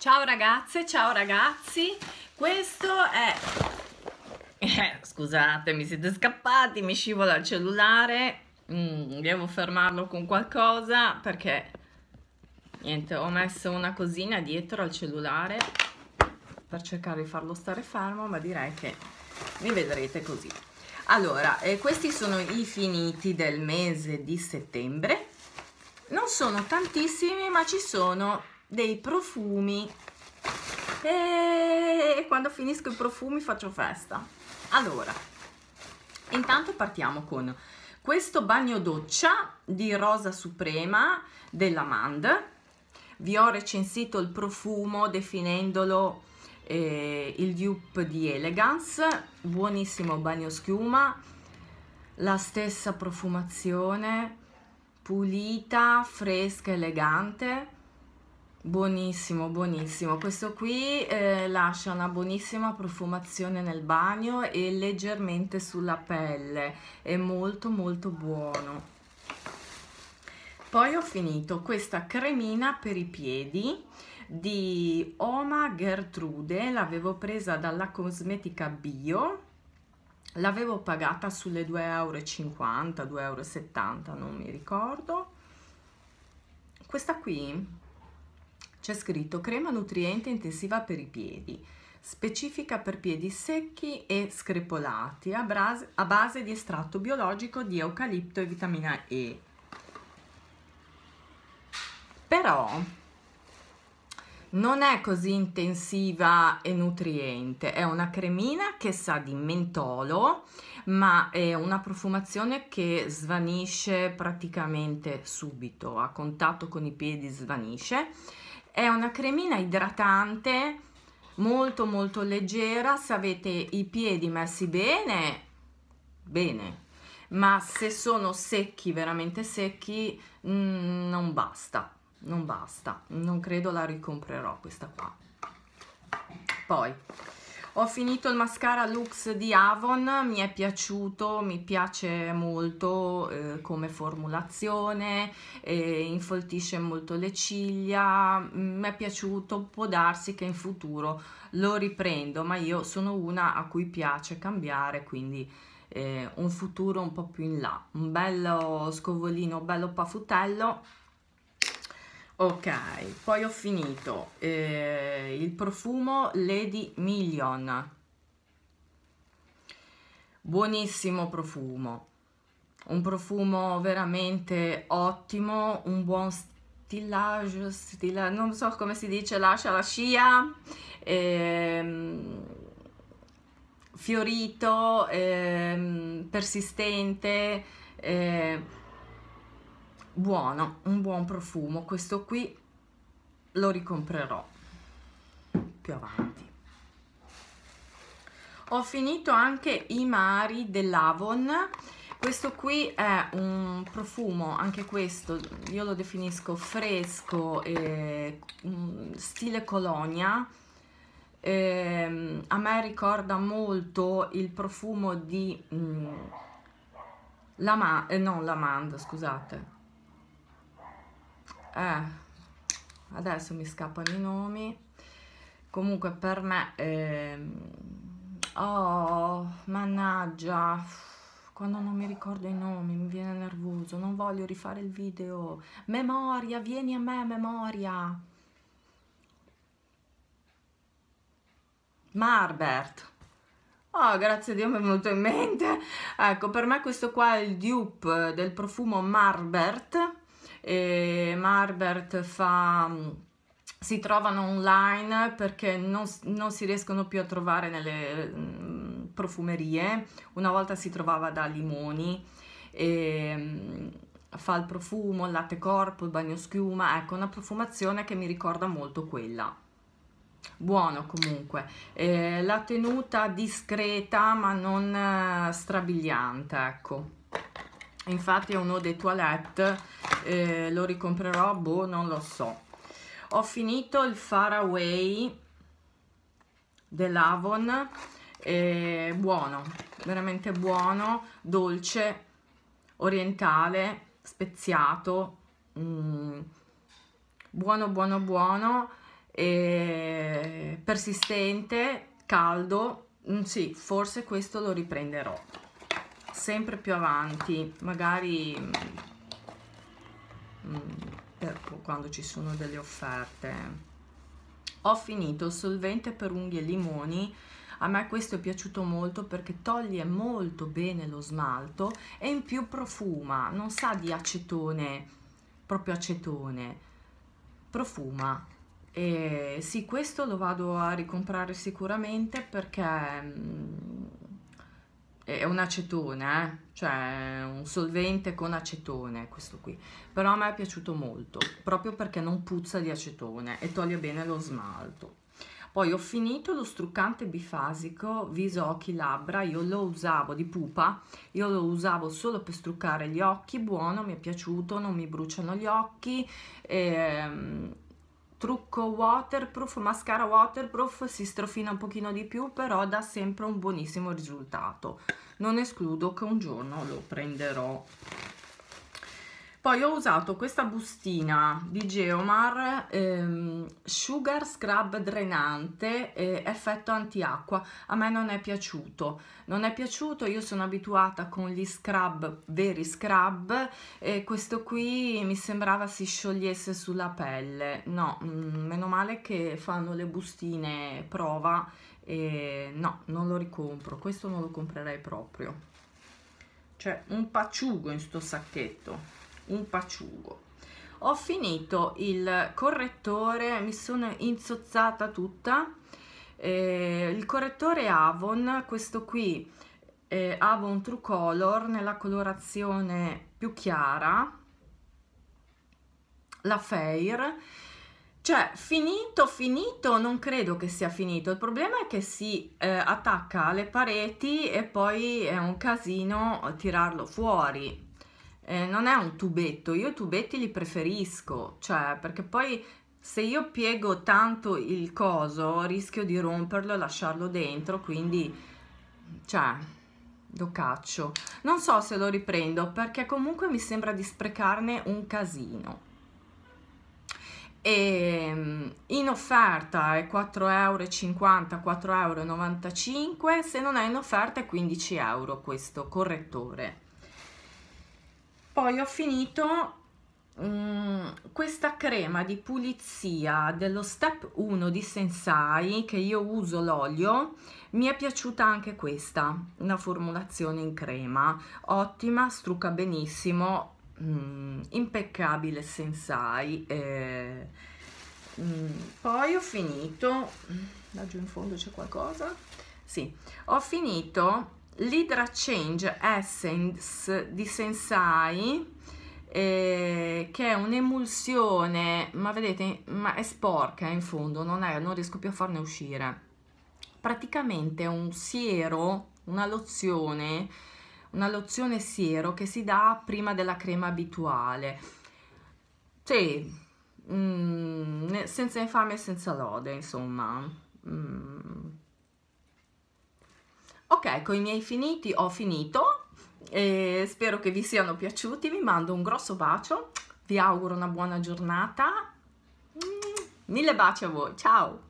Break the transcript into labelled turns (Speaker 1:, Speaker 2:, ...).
Speaker 1: Ciao ragazze, ciao ragazzi, questo è... Eh, scusate, mi siete scappati, mi scivola il cellulare, mm, devo fermarlo con qualcosa perché... Niente, ho messo una cosina dietro al cellulare per cercare di farlo stare fermo, ma direi che mi vedrete così. Allora, eh, questi sono i finiti del mese di settembre. Non sono tantissimi, ma ci sono dei profumi e quando finisco i profumi faccio festa. Allora, intanto partiamo con questo bagno doccia di Rosa Suprema della Mand. Vi ho recensito il profumo definendolo eh, il dupe di Elegance, buonissimo bagno schiuma, la stessa profumazione, pulita, fresca, elegante Buonissimo, buonissimo. Questo qui eh, lascia una buonissima profumazione nel bagno e leggermente sulla pelle. È molto molto buono. Poi ho finito questa cremina per i piedi di Oma Gertrude, l'avevo presa dalla cosmetica bio, l'avevo pagata sulle 2,50 euro, 2,70 euro, non mi ricordo. Questa qui c'è scritto crema nutriente intensiva per i piedi, specifica per piedi secchi e screpolati a, brase, a base di estratto biologico di eucalipto e vitamina E. Però non è così intensiva e nutriente, è una cremina che sa di mentolo, ma è una profumazione che svanisce praticamente subito, a contatto con i piedi svanisce è una cremina idratante molto molto leggera se avete i piedi messi bene bene ma se sono secchi veramente secchi mh, mm, non basta non basta non credo la ricomprerò questa qua poi ho finito il mascara Lux di Avon, mi è piaciuto, mi piace molto eh, come formulazione, eh, infoltisce molto le ciglia, mi mm, è piaciuto, può darsi che in futuro lo riprendo, ma io sono una a cui piace cambiare, quindi eh, un futuro un po' più in là, un bello scovolino, bello pafutello Ok, poi ho finito eh, il profumo Lady Million. Buonissimo profumo. Un profumo veramente ottimo, un buon stillage, stillage non so come si dice, lascia la scia. Ehm, fiorito, ehm, persistente, eh, buono, un buon profumo. Questo qui lo ricomprerò più avanti. Ho finito anche i mari dell'Avon. Questo qui è un profumo, anche questo, io lo definisco fresco, eh, stile colonia. Eh, a me ricorda molto il profumo di... Mm, eh, non l'amanda, scusate, eh, adesso mi scappano i nomi comunque per me eh, oh mannaggia quando non mi ricordo i nomi mi viene nervoso non voglio rifare il video memoria vieni a me memoria Marbert Oh, grazie a Dio mi è venuto in mente. Ecco, per me questo qua è il dupe del profumo Marbert eh, Marbert fa, mm, si trovano online perché non, non, si riescono più a trovare nelle mh, mm, profumerie. Una volta si trovava da limoni. E, mh, mm, fa il profumo, il latte corpo, il bagno schiuma, ecco una profumazione che mi ricorda molto quella. Buono comunque, eh, la tenuta discreta ma non eh, strabiliante, ecco. Infatti è uno dei toilette eh, lo ricomprerò, boh, non lo so. Ho finito il Faraway dell'Avon, eh, buono, veramente buono, dolce, orientale, speziato, mm, buono, buono, buono, eh, persistente, caldo, mm, sì, forse questo lo riprenderò sempre più avanti, magari mm, Mm, per quando ci sono delle offerte ho finito il solvente per unghie e limoni a me questo è piaciuto molto perché toglie molto bene lo smalto e in più profuma non sa di acetone proprio acetone profuma e sì questo lo vado a ricomprare sicuramente perché mm, è un'acetona, eh? cioè un solvente con acetone, questo qui. Però a me è piaciuto molto, proprio perché non puzza di acetone e toglie bene lo smalto. Poi ho finito lo struccante bifasico viso, occhi, labbra, io lo usavo di pupa, io lo usavo solo per struccare gli occhi, buono, mi è piaciuto, non mi bruciano gli occhi, ehm, trucco waterproof, mascara waterproof, si strofina un pochino di più, però dà sempre un buonissimo risultato. Non escludo che un giorno lo prenderò poi ho usato questa bustina di Geomar ehm, Sugar Scrub Drenante eh, Effetto Antiacqua. A me non è piaciuto, non è piaciuto, io sono abituata con gli scrub, veri scrub, e questo qui mi sembrava si sciogliesse sulla pelle. No, mh, mm, meno male che fanno le bustine prova, e no, non lo ricompro, questo non lo comprerei proprio. C'è un pacciugo in sto sacchetto un paciugo ho finito il correttore mi sono insozzata tutta eh, il correttore Avon questo qui eh, Avon True Color nella colorazione più chiara la Fair cioè finito finito non credo che sia finito il problema è che si eh, attacca alle pareti e poi è un casino tirarlo fuori eh, non è un tubetto, io i tubetti li preferisco, cioè perché poi se io piego tanto il coso rischio di romperlo e lasciarlo dentro, quindi cioè lo caccio. Non so se lo riprendo perché comunque mi sembra di sprecarne un casino. E ehm, in offerta è 4,50 euro, 4,95 euro, se non è in offerta è 15 euro questo correttore poi ho finito um, questa crema di pulizia dello step 1 di Sensai che io uso l'olio mi è piaciuta anche questa una formulazione in crema ottima strucca benissimo um, impeccabile Sensai eh, um, poi ho finito laggiù in fondo c'è qualcosa sì ho finito l'Hydra Change Essence di Sensai eh, che è un'emulsione ma vedete ma è sporca in fondo non, è, non riesco più a farne uscire praticamente è un siero una lozione una lozione siero che si dà prima della crema abituale sì, mm, senza infame e senza lode insomma mm Ok, con i miei finiti ho finito, e spero che vi siano piaciuti, vi mando un grosso bacio, vi auguro una buona giornata, mm, mille baci a voi, ciao!